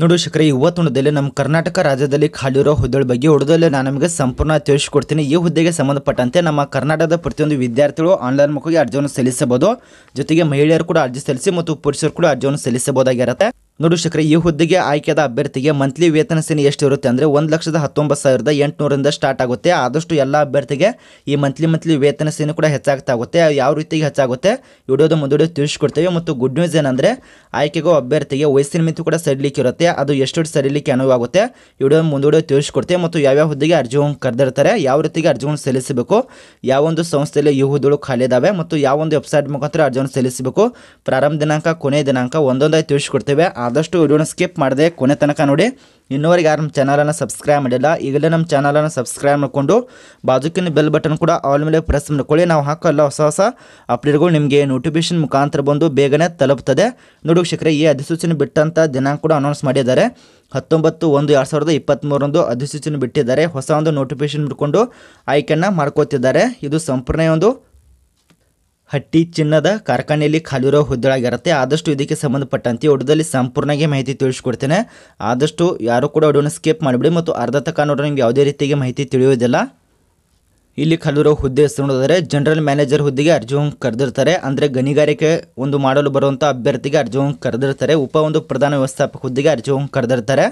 ನೋಡು ಶಕ್ರೆ ಇವತ್ತೊಂಡದಲ್ಲಿ ನಮ್ಮ ಕರ್ನಾಟಕ ರಾಜ್ಯದಲ್ಲಿ ಖಾಲಿ ಇರೋ ಹುದ್ದೆಗಳ ಬಗ್ಗೆ ಹೊಡೆದಲ್ಲಿ ನಾನು ನಿಮಗೆ ಸಂಪೂರ್ಣ ತಿಳಿಸಿಕೊಡ್ತೀನಿ ಈ ಹುದ್ದೆಗೆ ಸಂಬಂಧಪಟ್ಟಂತೆ ನಮ್ಮ ಕರ್ನಾಟಕದ ಪ್ರತಿಯೊಂದು ವಿದ್ಯಾರ್ಥಿಗಳು ಆನ್ಲೈನ್ ಮುಖವಾಗಿ ಅರ್ಜಿಯನ್ನು ಸಲ್ಲಿಸಬಹುದು ಜೊತೆಗೆ ಮಹಿಳೆಯರು ಕೂಡ ಅರ್ಜಿ ಸಲ್ಲಿಸಿ ಮತ್ತು ಪುರುಷರು ಕೂಡ ಅರ್ಜಿಯನ್ನು ಸಲ್ಲಿಸಬಹುದಾಗಿರುತ್ತೆ ನೋಡುಷಕ್ರೆ ಈ ಹುದ್ದೆಗೆ ಆಯ್ಕೆದ ಅಭ್ಯರ್ಥಿಗೆ ಮಂತ್ಲಿ ವೇತನ ಎಷ್ಟು ಇರುತ್ತೆ ಅಂದರೆ ಒಂದು ಲಕ್ಷದ ಹತ್ತೊಂಬತ್ತು ಸಾವಿರದ ಎಂಟುನೂರಿಂದ ಸ್ಟಾರ್ಟ್ ಆಗುತ್ತೆ ಆದಷ್ಟು ಎಲ್ಲ ಅಭ್ಯರ್ಥಿಗೆ ಈ ಮಂತ್ಲಿ ಮಂತ್ಲಿ ವೇತನ ಸೇನೆ ಕೂಡ ಹೆಚ್ಚಾಗ್ತಾ ಆಗುತ್ತೆ ಯಾವ ರೀತಿಗೆ ಹೆಚ್ಚಾಗುತ್ತೆ ವಿಡಿಯೋದ ಮುಂದೂಡಿಯೋ ತಿಳಿಸ್ಕೊಡ್ತೇವೆ ಮತ್ತು ಗುಡ್ ನ್ಯೂಸ್ ಏನಂದರೆ ಆಯ್ಕೆಗೂ ಅಭ್ಯರ್ಥಿಗೆ ವಯಸ್ಸಿನ ಮಿತಿ ಕೂಡ ಇರುತ್ತೆ ಅದು ಎಷ್ಟು ಸಡಿಲಿಕ್ಕೆ ಅನುವಾಗುತ್ತೆ ವಿಡಿಯೋ ಮುಂದೂಡಿ ತಿಳಿಸ್ಕೊಡ್ತೇವೆ ಮತ್ತು ಯಾವ್ಯಾವ ಹುದ್ದೆಗೆ ಅರ್ಜಿಗಳನ್ನು ಕರೆದಿರ್ತಾರೆ ಯಾವ ರೀತಿಗೆ ಅರ್ಜಿಗಳನ್ನು ಸಲ್ಲಿಸಬೇಕು ಯಾವೊಂದು ಸಂಸ್ಥೆಯಲ್ಲಿ ಈ ಹುದ್ದೆಗಳು ಖಾಲಿ ಇದ್ದಾವೆ ಮತ್ತು ಯಾವೊಂದು ವೆಬ್ಸೈಟ್ ಮುಖಾಂತರ ಅರ್ಜಿಯನ್ನು ಸಲ್ಲಿಸಬೇಕು ಪ್ರಾರಂಭ ದಿನಾಂಕ ಕೊನೆಯ ದಿನಾಂಕ ಒಂದೊಂದಾಗಿ ತಿಳಿಸ್ಕೊಡ್ತೇವೆ ಆದಷ್ಟು ವಿಡಿಯೋನ ಸ್ಕಿಪ್ ಮಾಡಿದೆ ಕೊನೆ ತನಕ ನೋಡಿ ಇನ್ನೂವರೆಗೆ ಯಾರು ನಮ್ಮ ಚಾನಲನ್ನು ಸಬ್ಸ್ಕ್ರೈಬ್ ಮಾಡಿಲ್ಲ ಈಗಲೇ ನಮ್ಮ ಚಾನಲನ್ನು ಸಬ್ಸ್ಕ್ರೈಬ್ ಮಾಡಿಕೊಂಡು ಬಾಜುಕಿನ ಬೆಲ್ ಬಟನ್ ಕೂಡ ಆಲ್ ಮೇಲೆ ಪ್ರೆಸ್ ಮಾಡ್ಕೊಳ್ಳಿ ನಾವು ಹಾಕೋಲ್ಲ ಹೊಸ ಹೊಸ ಅಪ್ಡೇಟ್ಗಳು ನಿಮಗೆ ನೋಟಿಫಿಕೇಷನ್ ಮುಖಾಂತರ ಬಂದು ಬೇಗನೆ ತಲುಪ್ತದೆ ನೋಡಿ ಶೇಕರೆ ಈ ಅಧಿಸೂಚನೆ ಬಿಟ್ಟಂಥ ದಿನಾಂಕ ಕೂಡ ಅನೌನ್ಸ್ ಮಾಡಿದ್ದಾರೆ ಹತ್ತೊಂಬತ್ತು ಒಂದು ಎರಡು ಸಾವಿರದ ಇಪ್ಪತ್ತ್ಮೂರಂದು ಅಧಿಸೂಚನೆ ಬಿಟ್ಟಿದ್ದಾರೆ ಹೊಸ ಒಂದು ನೋಟಿಫಿಕೇಶನ್ ಬಿಟ್ಕೊಂಡು ಆಯ್ಕೆಯನ್ನು ಮಾಡ್ಕೋತಿದ್ದಾರೆ ಇದು ಸಂಪೂರ್ಣ ಒಂದು ಹಟ್ಟಿ ಚಿನ್ನದ ಕಾರ್ಖಾನೆಯಲ್ಲಿ ಖಾಲಿರೋ ಹುದ್ದೆಳಾಗಿರುತ್ತೆ ಆದಷ್ಟು ಇದಕ್ಕೆ ಸಂಬಂಧಪಟ್ಟಂತೆ ಒಡದಲ್ಲಿ ಸಂಪೂರ್ಣಗೆ ಮಾಹಿತಿ ತಿಳಿಸ್ಕೊಡ್ತೇನೆ ಆದಷ್ಟು ಯಾರು ಕೂಡ ಹುಡುಗನ ಸ್ಕಿಪ್ ಮಾಡಿಬಿಡಿ ಮತ್ತು ಅರ್ಧ ತಕ್ಕ ನೋಡೋ ನಿಮ್ಗೆ ಯಾವುದೇ ರೀತಿಯಾಗಿ ಮಾಹಿತಿ ತಿಳಿಯುವುದಿಲ್ಲ ಇಲ್ಲಿ ಕಲ್ಲಿರೋ ಹುದ್ದೆ ಹೆಸರು ಜನರಲ್ ಮ್ಯಾನೇಜರ್ ಹುದ್ದೆಗೆ ಅರ್ಜುನ್ ಕರೆದಿರ್ತಾರೆ ಅಂದರೆ ಗಣಿಗಾರಿಕೆ ಒಂದು ಮಾಡಲು ಬರುವಂಥ ಅಭ್ಯರ್ಥಿಗೆ ಅರ್ಜುನ್ ಕರೆದಿರ್ತಾರೆ ಉಪ ಒಂದು ಪ್ರಧಾನ ವ್ಯವಸ್ಥಾಪಕ ಹುದ್ದೆಗೆ ಅರ್ಜುನ್ ಕರೆದಿರ್ತಾರೆ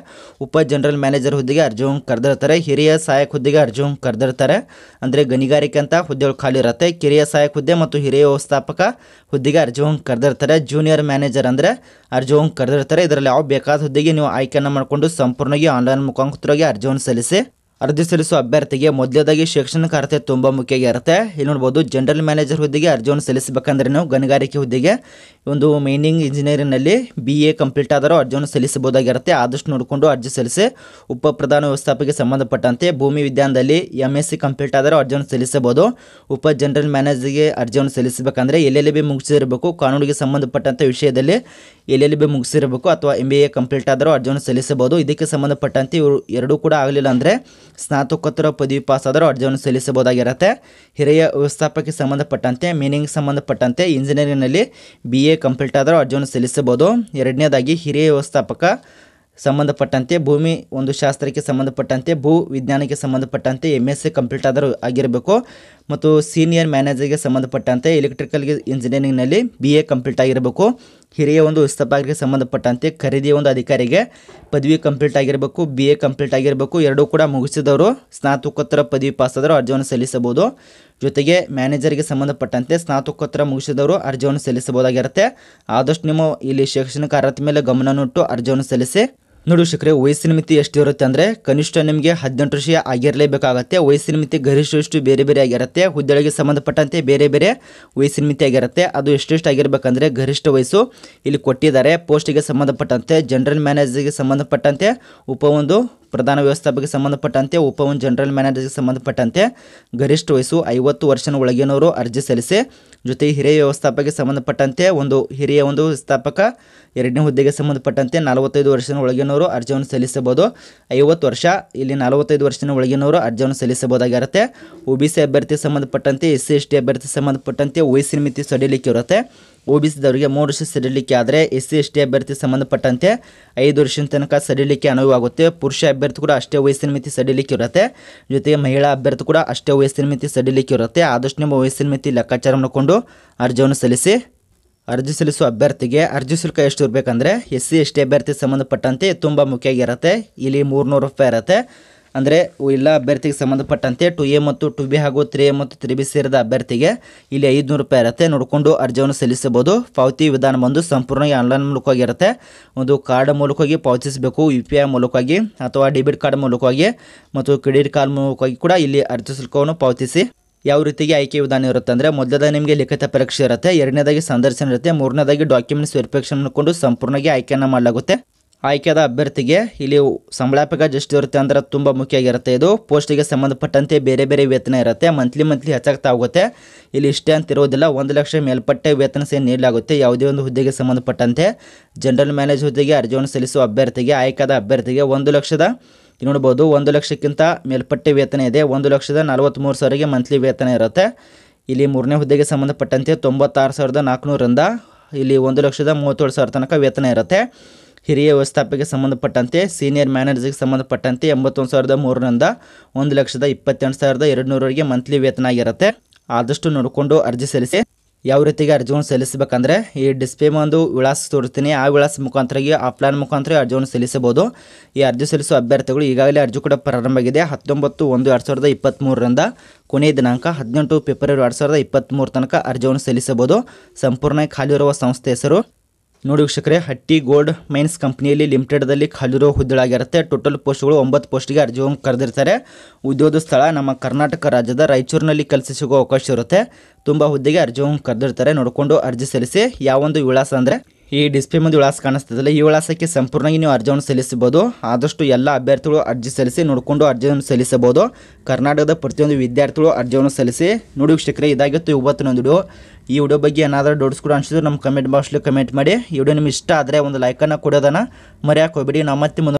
ಉಪ ಜನರಲ್ ಮ್ಯಾನೇಜರ್ ಹುದ್ದೆಗೆ ಅರ್ಜುನ್ ಕರೆದಿರ್ತಾರೆ ಹಿರಿಯ ಸಹಾಯಕ ಹುದ್ದೆಗೆ ಅರ್ಜುನ್ ಕರೆದಿರ್ತಾರೆ ಅಂದರೆ ಗಣಿಗಾರಿಕೆ ಅಂತ ಹುದ್ದೆಗಳು ಖಾಲಿ ಇರುತ್ತೆ ಕಿರಿಯ ಸಹಾಯಕ ಹುದ್ದೆ ಮತ್ತು ಹಿರಿಯ ವ್ಯವಸ್ಥಾಪಕ ಹುದ್ದೆಗೆ ಅರ್ಜುನ್ ಕರೆದಿರ್ತಾರೆ ಜೂನಿಯರ್ ಮ್ಯಾನೇಜರ್ ಅಂದರೆ ಅರ್ಜುನ್ ಕರೆದಿರ್ತಾರೆ ಇದರಲ್ಲಿ ಯಾವ ಬೇಕಾದ ಹುದ್ದೆಗೆ ನೀವು ಆಯ್ಕೆಯನ್ನು ಮಾಡಿಕೊಂಡು ಸಂಪೂರ್ಣವಾಗಿ ಆನ್ಲೈನ್ ಮುಖಾಂತರವಾಗಿ ಅರ್ಜುನ ಸಲ್ಲಿಸಿ ಅರ್ಜಿ ಸಲ್ಲಿಸುವ ಅಭ್ಯರ್ಥಿಗೆ ಮೊದಲೇದಾಗಿ ಶೈಕ್ಷಣಿಕ ಅರ್ಹತೆ ತುಂಬ ಮುಖ್ಯ ಇರುತ್ತೆ ಇಲ್ಲಿ ನೋಡ್ಬೋದು ಜನರಲ್ ಮ್ಯಾನೇಜರ್ ಹುದ್ದೆಗೆ ಅರ್ಜಿಯನ್ನು ಸಲ್ಲಿಸಬೇಕಂದ್ರೆ ನಾವು ಗಣಿಗಾರಿಕೆ ಹುದ್ದೆಗೆ ಒಂದು ಮೈನಿಂಗ್ ಇಂಜಿನಿಯರಿಂಗ್ನಲ್ಲಿ ಬಿ ಎ ಕಂಪ್ಲೀಟ್ ಆದರೂ ಅರ್ಜಿಯನ್ನು ಸಲ್ಲಿಸಬಹುದಾಗಿರುತ್ತೆ ಆದಷ್ಟು ನೋಡಿಕೊಂಡು ಅರ್ಜಿ ಸಲ್ಲಿಸಿ ಉಪ ಪ್ರಧಾನ ವ್ಯವಸ್ಥಾಪಕ ಸಂಬಂಧಪಟ್ಟಂತೆ ಭೂಮಿ ವಿಜ್ಞಾನದಲ್ಲಿ ಎಮ್ ಎಸ್ ಸಿ ಕಂಪ್ಲೀಟ್ ಆದರೂ ಅರ್ಜಿಯನ್ನು ಸಲ್ಲಿಸಬಹುದು ಉಪ ಜನರಲ್ ಮ್ಯಾನೇಜರ್ಗೆ ಅರ್ಜಿಯನ್ನು ಸಲ್ಲಿಸಬೇಕಂದ್ರೆ ಎಲ್ಲೆಲ್ಲಿ ಬಿ ಮುಗಿಸಿರಬೇಕು ಕಾನೂನಿಗೆ ಸಂಬಂಧಪಟ್ಟಂಥ ವಿಷಯದಲ್ಲಿ ಎಲ್ಲೆಲ್ಲಿ ಬಿ ಮುಗಿಸಿರಬೇಕು ಅಥವಾ ಎಮ್ ಬಿ ಎ ಕಂಪ್ಲೀಟ್ ಆದರೂ ಅರ್ಜಿಯನ್ನು ಸಲ್ಲಿಸಬಹುದು ಇದಕ್ಕೆ ಸಂಬಂಧಪಟ್ಟಂತೆ ಇವರು ಎರಡೂ ಕೂಡ ಆಗಲಿಲ್ಲ ಅಂದರೆ ಸ್ನಾತಕೋತ್ತರ ಪದವಿ ಪಾಸಾದರೂ ಅರ್ಜಿಯನ್ನು ಸಲ್ಲಿಸಬಹುದಾಗಿರುತ್ತೆ ಹಿರಿಯ ವ್ಯವಸ್ಥಾಪಕಕ್ಕೆ ಸಂಬಂಧಪಟ್ಟಂತೆ ಮೀನಿಂಗ್ ಸಂಬಂಧಪಟ್ಟಂತೆ ಇಂಜಿನಿಯರಿಂಗ್ನಲ್ಲಿ ಬಿ ಎ ಕಂಪ್ಲೀಟ್ ಆದರೂ ಅರ್ಜಿಯನ್ನು ಸಲ್ಲಿಸಬಹುದು ಎರಡನೇದಾಗಿ ಹಿರಿಯ ವ್ಯವಸ್ಥಾಪಕ ಸಂಬಂಧಪಟ್ಟಂತೆ ಭೂಮಿ ಒಂದು ಶಾಸ್ತ್ರಕ್ಕೆ ಸಂಬಂಧಪಟ್ಟಂತೆ ಭೂ ವಿಜ್ಞಾನಕ್ಕೆ ಸಂಬಂಧಪಟ್ಟಂತೆ ಎಮ್ ಎಸ್ ಸಿ ಕಂಪ್ಲೀಟ್ ಆದರೂ ಆಗಿರಬೇಕು ಮತ್ತು ಸೀನಿಯರ್ ಮ್ಯಾನೇಜರ್ಗೆ ಸಂಬಂಧಪಟ್ಟಂತೆ ಎಲೆಕ್ಟ್ರಿಕಲ್ಗೆ ಇಂಜಿನಿಯರಿಂಗ್ನಲ್ಲಿ ಬಿ ಎ ಕಂಪ್ಲೀಟ್ ಆಗಿರಬೇಕು ಹಿರಿಯ ಒಂದು ವಿಸ್ಥಾಪಕರಿಗೆ ಸಂಬಂಧಪಟ್ಟಂತೆ ಖರೀದಿಯ ಒಂದು ಅಧಿಕಾರಿಗೆ ಪದವಿ ಕಂಪ್ಲೀಟ್ ಆಗಿರಬೇಕು ಬಿ ಎ ಕಂಪ್ಲೀಟ್ ಆಗಿರಬೇಕು ಎರಡೂ ಕೂಡ ಮುಗಿಸಿದವರು ಸ್ನಾತಕೋತ್ತರ ಪದವಿ ಪಾಸಾದರೂ ಅರ್ಜಿಯನ್ನು ಸಲ್ಲಿಸಬಹುದು ಜೊತೆಗೆ ಮ್ಯಾನೇಜರ್ಗೆ ಸಂಬಂಧಪಟ್ಟಂತೆ ಸ್ನಾತಕೋತ್ತರ ಮುಗಿಸಿದವರು ಅರ್ಜಿಯನ್ನು ಸಲ್ಲಿಸಬಹುದಾಗಿರುತ್ತೆ ಆದಷ್ಟು ನಿಮ್ಮ ಇಲ್ಲಿ ಶೈಕ್ಷಣಿಕ ಅರ್ಹತೆ ಮೇಲೆ ಇಟ್ಟು ಅರ್ಜಿಯನ್ನು ಸಲ್ಲಿಸಿ ನೋಡಿ ಶಕ್ರೆ ವಯಸ್ಸಿನ ಮಿತಿ ಎಷ್ಟು ಇರುತ್ತೆ ಅಂದರೆ ಕನಿಷ್ಠ ನಿಮಗೆ ಹದಿನೆಂಟು ವರ್ಷ ಆಗಿರಲೇಬೇಕಾಗತ್ತೆ ವಯಸ್ಸಿನ ಮಿತಿ ಎಷ್ಟು ಬೇರೆ ಬೇರೆ ಆಗಿರುತ್ತೆ ಹುದ್ದೆಗಳಿಗೆ ಸಂಬಂಧಪಟ್ಟಂತೆ ಬೇರೆ ಬೇರೆ ವಯಸ್ಸಿನ ಮಿತಿ ಆಗಿರುತ್ತೆ ಅದು ಎಷ್ಟೆಷ್ಟು ಆಗಿರಬೇಕಂದ್ರೆ ಗರಿಷ್ಠ ವಯಸ್ಸು ಇಲ್ಲಿ ಕೊಟ್ಟಿದ್ದಾರೆ ಪೋಸ್ಟಿಗೆ ಸಂಬಂಧಪಟ್ಟಂತೆ ಜನರಲ್ ಮ್ಯಾನೇಜರ್ಗೆ ಸಂಬಂಧಪಟ್ಟಂತೆ ಉಪ ಒಂದು ಪ್ರಧಾನ ವ್ಯವಸ್ಥಾಪಕ ಸಂಬಂಧಪಟ್ಟಂತೆ ಉಪ ಒಂದು ಜನರಲ್ ಮ್ಯಾನೇಜರ್ಗೆ ಸಂಬಂಧಪಟ್ಟಂತೆ ಗರಿಷ್ಠ ವಯಸ್ಸು ಐವತ್ತು ವರ್ಷನ ಒಳಗಿನವರು ಅರ್ಜಿ ಸಲ್ಲಿಸಿ ಜೊತೆಗೆ ಹಿರಿಯ ವ್ಯವಸ್ಥಾಪಕ ಸಂಬಂಧಪಟ್ಟಂತೆ ಒಂದು ಹಿರಿಯ ಒಂದು ಸ್ಥಾಪಕ ಎರಡನೇ ಹುದ್ದೆಗೆ ಸಂಬಂಧಪಟ್ಟಂತೆ ನಲವತ್ತೈದು ವರ್ಷದ ಒಳಗಿನವರು ಅರ್ಜಿಯನ್ನು ಸಲ್ಲಿಸಬಹುದು ಐವತ್ತು ವರ್ಷ ಇಲ್ಲಿ ನಲವತ್ತೈದು ವರ್ಷದ ಒಳಗಿನವರು ಅರ್ಜಿಯನ್ನು ಸಲ್ಲಿಸಬಹುದಾಗಿರುತ್ತೆ ಒ ಬಿ ಸಿ ಅಭ್ಯರ್ಥಿ ಸಂಬಂಧಪಟ್ಟಂತೆ ಎಸ್ ಸಿ ಎಸ್ ಟಿ ಅಭ್ಯರ್ಥಿ ಸಂಬಂಧಪಟ್ಟಂತೆ ವಯಸ್ಸಿನ ಮಿತಿ ಸಡಿಲಿಕ್ಕೆ ಇರುತ್ತೆ ಒ ಬಿ ಸಿದವರಿಗೆ ಮೂರು ವರ್ಷ ಸಡಿಲಿಕ್ಕೆ ಆದರೆ ಎಸ್ ಸಿ ಎಸ್ ಟಿ ಅಭ್ಯರ್ಥಿ ಸಂಬಂಧಪಟ್ಟಂತೆ ಐದು ವರ್ಷದ ತನಕ ಸಡಿಲಿಕ್ಕೆ ಅನುವಾಗುತ್ತೆ ಪುರುಷ ಅಭ್ಯರ್ಥಿ ಕೂಡ ಅಷ್ಟೇ ವಯಸ್ಸಿನ ಮಿತಿ ಸಡಿಲಿಕ್ಕೆ ಇರುತ್ತೆ ಜೊತೆಗೆ ಮಹಿಳಾ ಅಭ್ಯರ್ಥಿ ಕೂಡ ಅಷ್ಟೇ ವಯಸ್ಸಿನ ಮಿತಿ ಸಡಿಲಿಕ್ಕೆ ಇರುತ್ತೆ ಆದಷ್ಟು ನಿಮ್ಮ ವಯಸ್ಸಿನ ಮಿತಿ ಲೆಕ್ಕಾಚಾರ ಮಾಡಿಕೊಂಡು ಅರ್ಜಿಯನ್ನು ಸಲ್ಲಿಸಿ ಅರ್ಜಿ ಸಲ್ಲಿಸುವ ಅಭ್ಯರ್ಥಿಗೆ ಅರ್ಜಿ ಶುಲ್ಕ ಎಷ್ಟು ಇರಬೇಕಂದ್ರೆ ಎಸ್ ಸಿ ಎಸ್ ಟಿ ಅಭ್ಯರ್ಥಿ ಸಂಬಂಧಪಟ್ಟಂತೆ ತುಂಬ ಮುಖ್ಯವಾಗಿರುತ್ತೆ ಇಲ್ಲಿ ಮೂರುನೂರು ರೂಪಾಯಿ ಇರುತ್ತೆ ಅಂದರೆ ಇಲ್ಲ ಅಭ್ಯರ್ಥಿಗೆ ಸಂಬಂಧಪಟ್ಟಂತೆ ಟು ಎ ಮತ್ತು ಟು ಬಿ ಹಾಗೂ ತ್ರೀ ಎ ಮತ್ತು ತ್ರೀ ಬಿ ಸೇರಿದ ಅಭ್ಯರ್ಥಿಗೆ ಇಲ್ಲಿ ಐದುನೂರು ರೂಪಾಯಿ ಇರುತ್ತೆ ನೋಡಿಕೊಂಡು ಅರ್ಜಿಯನ್ನು ಸಲ್ಲಿಸಬಹುದು ಪಾವತಿ ವಿಧಾನ ಬಂದು ಸಂಪೂರ್ಣವಾಗಿ ಆನ್ಲೈನ್ ಮೂಲಕವಾಗಿರುತ್ತೆ ಒಂದು ಕಾರ್ಡ್ ಮೂಲಕವಾಗಿ ಪಾವತಿಸಬೇಕು ಯು ಪಿ ಐ ಮೂಲಕವಾಗಿ ಅಥವಾ ಡೆಬಿಟ್ ಕಾರ್ಡ್ ಮೂಲಕವಾಗಿ ಮತ್ತು ಕ್ರೆಡಿಟ್ ಕಾರ್ಡ್ ಮೂಲಕವಾಗಿ ಕೂಡ ಇಲ್ಲಿ ಅರ್ಜಿ ಶುಲ್ಕವನ್ನು ಪಾವತಿಸಿ ಯಾವ ರೀತಿಗೆ ಆಯ್ಕೆ ವಿಧಾನ ಇರುತ್ತೆ ಅಂದರೆ ಮೊದಲದಾಗ ನಿಮಗೆ ಲಿಖಿತ ಪರೀಕ್ಷೆ ಇರುತ್ತೆ ಎರಡನೇದಾಗಿ ಸಂದರ್ಶನ ಇರುತ್ತೆ ಮೂರನೇದಾಗಿ ಡಾಕ್ಯುಮೆಂಟ್ಸ್ ವೆರಿಫಿಕೇಶನ್ ಮಾಡಿಕೊಂಡು ಸಂಪೂರ್ಣವಾಗಿ ಆಯ್ಕೆಯನ್ನು ಮಾಡಲಾಗುತ್ತೆ ಆಯ್ಕೆಯಾದ ಅಭ್ಯರ್ಥಿಗೆ ಇಲ್ಲಿ ಸಂಬಳ ಜಸ್ಟ್ ಇರುತ್ತೆ ಅಂದ್ರೆ ತುಂಬ ಆಗಿರುತ್ತೆ ಇದು ಪೋಸ್ಟಿಗೆ ಸಂಬಂಧಪಟ್ಟಂತೆ ಬೇರೆ ಬೇರೆ ವೇತನ ಇರುತ್ತೆ ಮಂತ್ಲಿ ಮಂತ್ಲಿ ಹೆಚ್ಚಾಗ್ತಾ ಹೋಗುತ್ತೆ ಇಲ್ಲಿ ಇಷ್ಟೇ ಅಂತ ಇರೋದಿಲ್ಲ ಒಂದು ಲಕ್ಷ ಮೇಲ್ಪಟ್ಟೆ ವೇತನ ಸೇ ನೀಡಲಾಗುತ್ತೆ ಯಾವುದೇ ಒಂದು ಹುದ್ದೆಗೆ ಸಂಬಂಧಪಟ್ಟಂತೆ ಜನರಲ್ ಮ್ಯಾನೇಜ್ ಹುದ್ದೆಗೆ ಅರ್ಜಿಯನ್ನು ಸಲ್ಲಿಸುವ ಅಭ್ಯರ್ಥಿಗೆ ಆಯ್ಕೆಯಾದ ಅಭ್ಯರ್ಥಿಗೆ ಒಂದು ಲಕ್ಷದ ನೋಡ್ಬೋದು ಒಂದು ಲಕ್ಷಕ್ಕಿಂತ ಮೇಲ್ಪಟ್ಟೆ ವೇತನ ಇದೆ ಒಂದು ಲಕ್ಷದ ನಲವತ್ತ್ಮೂರು ಸಾವಿರಗೆ ಮಂತ್ಲಿ ವೇತನ ಇರುತ್ತೆ ಇಲ್ಲಿ ಮೂರನೇ ಹುದ್ದೆಗೆ ಸಂಬಂಧಪಟ್ಟಂತೆ ತೊಂಬತ್ತಾರು ಸಾವಿರದ ನಾಲ್ಕುನೂರರಿಂದ ಇಲ್ಲಿ ಒಂದು ಲಕ್ಷದ ಮೂವತ್ತೇಳು ಸಾವಿರ ತನಕ ವೇತನ ಇರುತ್ತೆ ಹಿರಿಯ ವ್ಯವಸ್ಥಾಪಕ ಸಂಬಂಧಪಟ್ಟಂತೆ ಸೀನಿಯರ್ ಮ್ಯಾನೇಜರ್ಗೆ ಸಂಬಂಧಪಟ್ಟಂತೆ ಎಂಬತ್ತೊಂದು ಸಾವಿರದ ಮೂರರಿಂದ ಒಂದು ಲಕ್ಷದ ಇಪ್ಪತ್ತೆಂಟು ಸಾವಿರದ ಎರಡು ನೂರವರೆಗೆ ಮಂತ್ಲಿ ವೇತನ ಆಗಿರುತ್ತೆ ಆದಷ್ಟು ನೋಡಿಕೊಂಡು ಅರ್ಜಿ ಸಲ್ಲಿಸಿ ಯಾವ ರೀತಿಗೆ ಅರ್ಜಿಯನ್ನು ಸಲ್ಲಿಸಬೇಕಂದ್ರೆ ಈ ಡಿಸ್ಪ್ಲೇ ಒಂದು ವಿಳಾಸ ತೋರಿಸ್ತೀನಿ ಆ ವಿಳಾಸ ಮುಖಾಂತರ ಆಫ್ಲೈನ್ ಮುಖಾಂತರ ಅರ್ಜಿಯನ್ನು ಸಲ್ಲಿಸಬಹುದು ಈ ಅರ್ಜಿ ಸಲ್ಲಿಸುವ ಅಭ್ಯರ್ಥಿಗಳು ಈಗಾಗಲೇ ಅರ್ಜಿ ಕೂಡ ಪ್ರಾರಂಭ ಆಗಿದೆ ಹತ್ತೊಂಬತ್ತು ಒಂದು ಎರಡು ಸಾವಿರದ ಇಪ್ಪತ್ತ್ಮೂರರಿಂದ ಕೊನೆಯ ದಿನಾಂಕ ಹದಿನೆಂಟು ಫೆಬ್ರವರಿ ಎರಡು ಸಾವಿರದ ಇಪ್ಪತ್ತ್ಮೂರು ತನಕ ಅರ್ಜಿಯನ್ನು ಸಲ್ಲಿಸಬಹುದು ಸಂಪೂರ್ಣ ಖಾಲಿ ಇರುವ ಸಂಸ್ಥೆ ಹೆಸರು ನೋಡಿ ವೀಕ್ಷಕರೇ ಹಟ್ಟಿ ಗೋಲ್ಡ್ ಮೈನ್ಸ್ ಕಂಪ್ನಿಯಲ್ಲಿ ಲಿಮಿಟೆಡ್ದಲ್ಲಿ ಖಾಲಿರೋ ಹುದ್ದೆಗಳಾಗಿರುತ್ತೆ ಟೋಟಲ್ ಪೋಸ್ಟ್ಗಳು ಒಂಬತ್ತು ಪೋಸ್ಟ್ಗೆ ಅರ್ಜಿ ಕರೆದಿರ್ತಾರೆ ಉದ್ಯೋಗ ಸ್ಥಳ ನಮ್ಮ ಕರ್ನಾಟಕ ರಾಜ್ಯದ ರಾಯಚೂರಿನಲ್ಲಿ ಕೆಲಸ ಸಿಗೋ ಅವಕಾಶ ಇರುತ್ತೆ ತುಂಬ ಹುದ್ದೆಗೆ ಅರ್ಜಿ ಕರೆದಿರ್ತಾರೆ ನೋಡಿಕೊಂಡು ಅರ್ಜಿ ಸಲ್ಲಿಸಿ ಯಾವೊಂದು ವಿಳಾಸ ಅಂದರೆ ಈ ಡಿಸ್ಪ್ಲೇ ಮುಂದೆ ವಿಳಾಸ ಕಾಣಿಸ್ತದಲ್ಲ ಈ ವಿಳಾಸಕ್ಕೆ ಸಂಪೂರ್ಣವಾಗಿ ನೀವು ಅರ್ಜಿಯನ್ನು ಸಲ್ಲಿಸಬಹುದು ಆದಷ್ಟು ಎಲ್ಲ ಅಭ್ಯರ್ಥಿಗಳು ಅರ್ಜಿ ಸಲ್ಲಿಸಿ ನೋಡಿಕೊಂಡು ಅರ್ಜಿಯನ್ನು ಸಲ್ಲಿಸಬಹುದು ಕರ್ನಾಟಕದ ಪ್ರತಿಯೊಂದು ವಿದ್ಯಾರ್ಥಿಗಳು ಅರ್ಜಿಯನ್ನು ಸಲ್ಲಿಸಿ ನೋಡಿ ವೀಕ್ಷಕರೇ ಇದಾಗಿತ್ತು ಇವತ್ತಿನೊಂದು ವಿಡಿಯೋ ಈ ವಿಡಿಯೋ ಬಗ್ಗೆ ಏನಾದರೂ ಡೌಟ್ಸ್ ಕೂಡ ಅನಿಸಿದ್ರೆ ನಮ್ಮ ಕಮೆಂಟ್ ಬಾಕ್ಸ್ಲಿ ಕಮೆಂಟ್ ಮಾಡಿ ಈ ವಿಡಿಯೋ ನಿಮ್ಗೆ ಇಷ್ಟ ಆದರೆ ಒಂದು ಲೈಕನ್ನು ಕೊಡೋದನ್ನು ಮರೆಯಾಕೋಬೇಡಿ ಹೋಗ್ಬೇಡಿ ನಾವು ಮತ್ತೆ ಮುಂದೆ